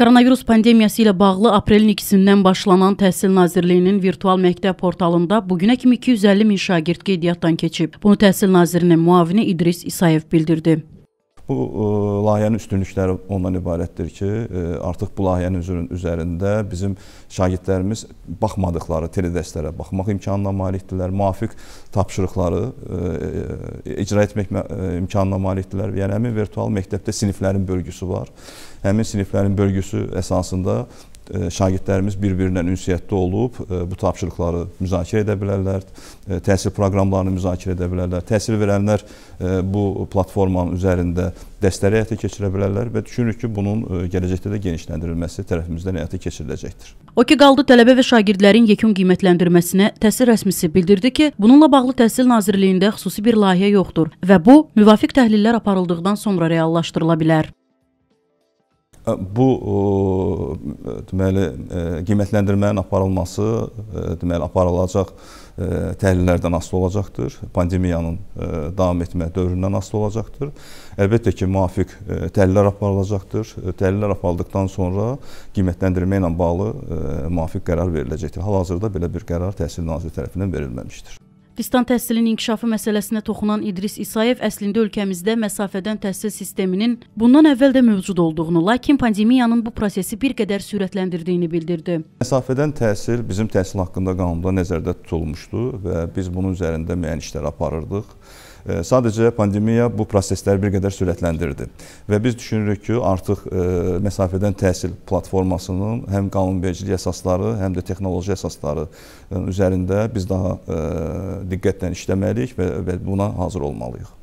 Koronavirus pandemiyası ilə bağlı aprelin 2-sindən başlanan Təhsil Nazirliyinin virtual məktəb portalında bu günə kimi 250 min şagird qeydiyyatdan keçib. Bunu Təhsil Nazirinin müavini İdris İsayev bildirdi. Bu ə, e, layihənin üstünlükləri ondan ibarətdir ki, ə, e, artıq bu layihənin üzərində bizim şagirdlərimiz baxmadıqları teledərslərə baxmaq imkanına malikdirlər, müvafiq tapşırıqları ə, e, icra etmək imkanına malikdirlər. Yəni həmin virtual məktəbdə siniflərin bölgüsü var. Həmin siniflərin bölgüsü əsasında E, şagirdlərimiz bir-birinlə ünsiyyətdə olub, e, bu tapşırıqları müzakirə edə bilərlər, e, təhsil proqramlarını müzakirə edə bilərlər. Təhsil verənlər bu platformanın üzərində dəstəri həyata keçirə bilərlər və düşünürük ki, bunun gələcəkdə də genişləndirilməsi tərəfimizdən həyata keçiriləcəkdir. O ki, qaldı tələbə və şagirdlərin yekun qiymətləndirməsinə təhsil rəsmisi bildirdi ki, bununla bağlı Təhsil Nazirliyində xüsusi bir layihə yoxdur və bu müvafiq təhlillər aparıldıqdan sonra reallaşdırıla bilər bu deməli e, qiymətləndirmənin aparılması e, deməli aparılacaq e, təhlillərdən asılı olacaqdır. Pandemiyanın davam etmə dövründən asılı olacaqdır. Əlbəttə ki, müvafiq təhlillər aparılacaqdır. Təhlillər aparıldıqdan sonra qiymətləndirmə ilə bağlı müvafiq qərar veriləcəkdir. Hal-hazırda belə bir qərar Təhsil Nazirliyi tərəfindən verilməmişdir. Pakistan təhsilinin inkişafı məsələsinə toxunan İdris İsayev əslində ölkəmizdə məsafədən təhsil sisteminin bundan əvvəl də mövcud olduğunu, lakin pandemiyanın bu prosesi bir qədər sürətləndirdiyini bildirdi. Məsafədən təhsil bizim təhsil haqqında qanunda nəzərdə tutulmuşdu və biz bunun üzərində müəyyən işlər aparırdıq Sadəcə pandemiya bu prosesləri bir qədər sürətləndirdi və biz düşünürük ki, artıq e, məsafədən təhsil platformasının həm qanunvericilik əsasları, həm də texnoloji əsasları e, üzərində biz daha e, diqqətlə işləməliyik və buna hazır olmalıyıq.